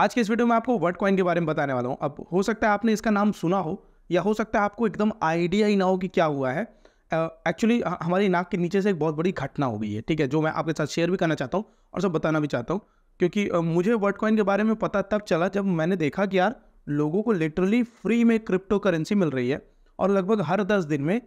आज के इस वीडियो में आपको वर्ड कॉइन के बारे में बताने वाला हूँ अब हो सकता है आपने इसका नाम सुना हो या हो सकता है आपको एकदम आइडिया ही ना हो कि क्या हुआ है एक्चुअली uh, हमारी नाक के नीचे से एक बहुत बड़ी घटना हो गई है ठीक है जो मैं आपके साथ शेयर भी करना चाहता हूँ और सब बताना भी चाहता हूँ क्योंकि uh, मुझे वर्ड कॉइन के बारे में पता तब चला जब मैंने देखा कि यार लोगों को लिटरली फ्री में क्रिप्टो करेंसी मिल रही है और लगभग हर दस दिन में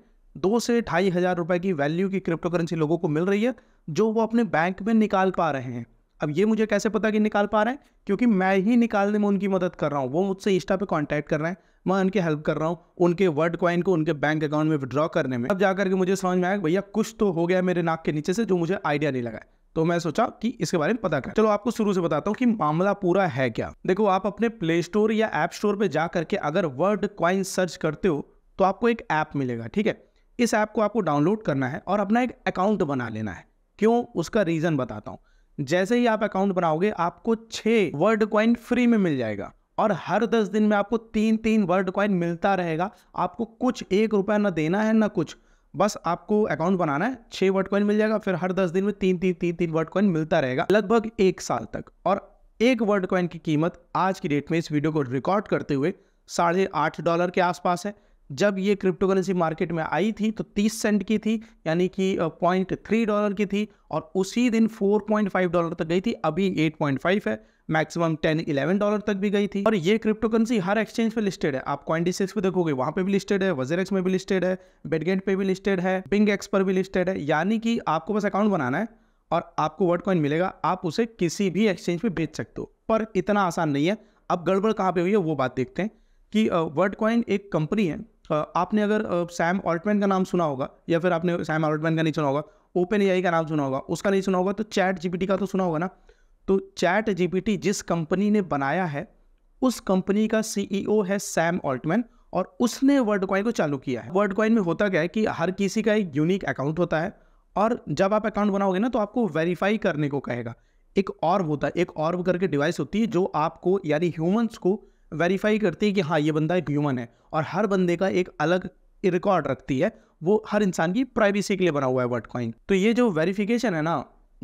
दो से ढाई हज़ार रुपये की वैल्यू की क्रिप्टो करेंसी लोगों को मिल रही है जो वो अपने बैंक में निकाल पा रहे हैं अब ये मुझे कैसे पता कि निकाल पा रहे हैं क्योंकि मैं ही निकालने में उनकी मदद कर रहा हूँ वो मुझसे इंस्टा पे कॉन्टैक्ट कर रहे हैं मैं उनकी हेल्प कर रहा हूँ उनके वर्ड कॉइन को उनके बैंक अकाउंट में विड्रॉ करने में अब जाकर के मुझे समझ में आया भैया कुछ तो हो गया मेरे नाक के नीचे से जो मुझे आइडिया नहीं लगा तो मैं सोचा कि इसके बारे में पता कर चलो आपको शुरू से बताता हूँ कि मामला पूरा है क्या देखो आप अपने प्ले स्टोर या ऐप स्टोर पर जा करके अगर वर्ड क्वाइन सर्च करते हो तो आपको एक ऐप मिलेगा ठीक है इस ऐप को आपको डाउनलोड करना है और अपना एक अकाउंट बना लेना है क्यों उसका रीज़न बताता हूँ जैसे ही आप अकाउंट बनाओगे आपको छः वर्ड कॉइन फ्री में मिल जाएगा और हर दस दिन में आपको तीन तीन वर्ड कॉइन मिलता रहेगा आपको कुछ एक रुपया ना देना है ना कुछ बस आपको अकाउंट बनाना है छः वर्ड कॉइन मिल जाएगा फिर हर दस दिन में तीन तीन तीन तीन वर्ड कॉइन मिलता रहेगा लगभग एक साल तक और एक वर्ड कॉइन की कीमत आज की डेट में इस वीडियो को रिकॉर्ड करते हुए साढ़े आठ डॉलर के आसपास है जब ये क्रिप्टो करेंसी मार्केट में आई थी तो 30 सेंट की थी यानी कि पॉइंट थ्री डॉलर की थी और उसी दिन 4.5 डॉलर तक गई थी अभी 8.5 है मैक्सिमम 10 11 डॉलर तक भी गई थी और ये क्रिप्टो करेंसी हर एक्सचेंज पे लिस्टेड है आप सिक्स पे देखोगे वहां पे भी लिस्टेड है वजेरेक्स में भी लिस्टेड है बेडगेट पे भी लिस्टेड है पिंग एक्स पर भी लिस्टेड है यानी कि आपको बस अकाउंट बनाना है और आपको वर्ड कॉइन मिलेगा आप उसे किसी भी एक्सचेंज पे बेच सकते हो पर इतना आसान नहीं है अब गड़बड़ कहाँ पे हुई है वो बात देखते हैं कि वर्ड कॉइन एक कंपनी है आपने अगर सैम ऑल्टमैन का नाम सुना होगा या फिर आपने सैम ऑल्टमैन का नहीं सुना होगा ओपन ए का नाम सुना होगा उसका नहीं सुना होगा तो चैट जीपीटी का तो सुना होगा ना तो चैट जीपीटी जिस कंपनी ने बनाया है उस कंपनी का सीईओ e है सैम ऑल्टमैन और उसने वर्ड कॉइन को चालू किया है वर्ड कॉइन में होता क्या है कि हर किसी का एक यूनिक अकाउंट होता है और जब आप अकाउंट बनाओगे ना तो आपको वेरीफाई करने को कहेगा एक ऑर्व होता है एक ऑर्व करके डिवाइस होती है जो आपको यानी ह्यूमंस को वेरीफाई करती है कि हाँ ये बंदा एक ह्यूमन है और हर बंदे का एक अलग रिकॉर्ड रखती है वो हर इंसान की प्राइवेसी के लिए बना हुआ है वर्ड कॉइन तो ये जो वेरिफिकेशन है ना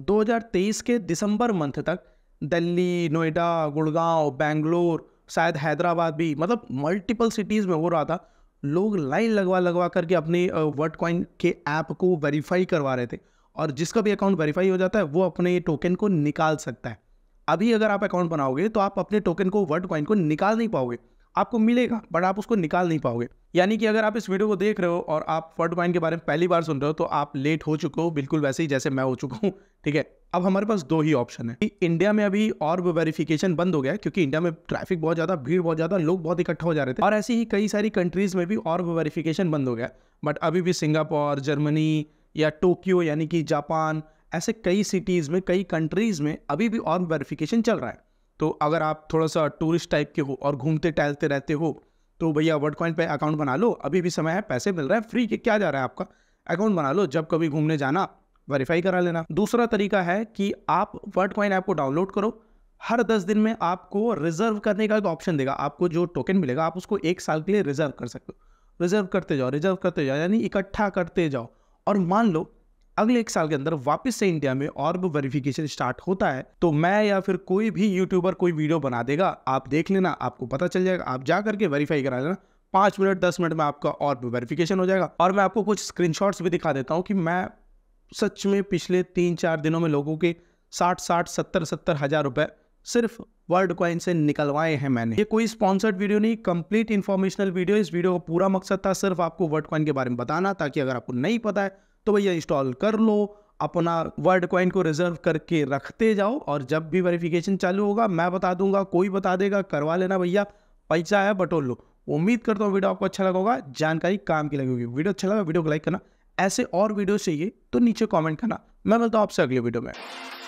2023 के दिसंबर मंथ तक दिल्ली नोएडा गुड़गांव बेंगलोर शायद हैदराबाद भी मतलब मल्टीपल सिटीज़ में हो रहा था लोग लाइन लगवा लगवा करके अपने वर्ड कॉइन के ऐप को वेरीफाई करवा रहे थे और जिसका भी अकाउंट वेरीफाई हो जाता है वो अपने टोकन को निकाल सकता है अभी अगर आप अकाउंट बनाओगे तो आप अपने टोकन को वर्ड कॉइन को निकाल नहीं पाओगे आपको मिलेगा बट आप उसको निकाल नहीं पाओगे यानी कि अगर आप इस वीडियो को देख रहे हो और आप वर्ड कॉइन के बारे में पहली बार सुन रहे हो तो आप लेट हो चुके हो बिल्कुल वैसे ही जैसे मैं हो चुका हूँ ठीक है अब हमारे पास दो ही ऑप्शन है इंडिया में अभी और वेरिफिकेशन बंद हो गया क्योंकि इंडिया में ट्रैफिक बहुत ज़्यादा भीड़ बहुत ज़्यादा लोग बहुत इकट्ठा हो जा रहे थे और ऐसी ही कई सारी कंट्रीज़ में भी और वेरिफिकेशन बंद हो गया बट अभी भी सिंगापुर जर्मनी या टोक्यो यानी कि जापान ऐसे कई सिटीज़ में कई कंट्रीज़ में अभी भी ऑन वेरिफिकेशन चल रहा है तो अगर आप थोड़ा सा टूरिस्ट टाइप के हो और घूमते टहलते रहते हो तो भैया वर्ड कॉइन पर अकाउंट बना लो अभी भी समय है पैसे मिल रहा है फ्री के क्या जा रहा है आपका अकाउंट बना लो जब कभी घूमने जाना वेरीफाई करा लेना दूसरा तरीका है कि आप वर्ड कॉइन ऐप को डाउनलोड करो हर दस दिन में आपको रिजर्व करने का एक ऑप्शन देगा आपको जो टोकन मिलेगा आप उसको एक साल के लिए रिजर्व कर सकते हो रिजर्व करते जाओ रिजर्व करते जाओ यानी इकट्ठा करते जाओ और मान लो अगले एक साल के अंदर वापस से इंडिया में ऑर्ब वेरिफिकेशन स्टार्ट होता है तो मैं या फिर कोई भी यूट्यूबर कोई वीडियो बना देगा आप देख लेना आपको पता चल जाएगा आप जा करके वेरीफाई करा लेना पाँच मिनट दस मिनट में आपका और वेरिफिकेशन हो जाएगा और मैं आपको कुछ स्क्रीन भी दिखा देता हूँ कि मैं सच में पिछले तीन चार दिनों में लोगों के साठ साठ सत्तर सत्तर हज़ार रुपए सिर्फ वर्ल्ड क्वाइन से निकलवाए हैं मैंने ये कोई स्पॉन्सर्ड वीडियो नहीं कंप्लीट इन्फॉर्मेशनल वीडियो इस वीडियो का पूरा मकसद था सिर्फ आपको वर्ल्ड क्वाइन के बारे में बताना ताकि अगर आपको नहीं पता है तो भैया इंस्टॉल कर लो अपना वर्ड कॉइन को रिजर्व करके रखते जाओ और जब भी वेरिफिकेशन चालू होगा मैं बता दूंगा कोई बता देगा करवा लेना भैया पैसा है बटोल लो उम्मीद करता हूँ वीडियो आपको अच्छा लगा होगा जानकारी काम की लगी होगी वीडियो अच्छा लगा वीडियो को लाइक करना ऐसे और वीडियो चाहिए तो नीचे कॉमेंट करना मैं मिलता हूँ आपसे अगले वीडियो में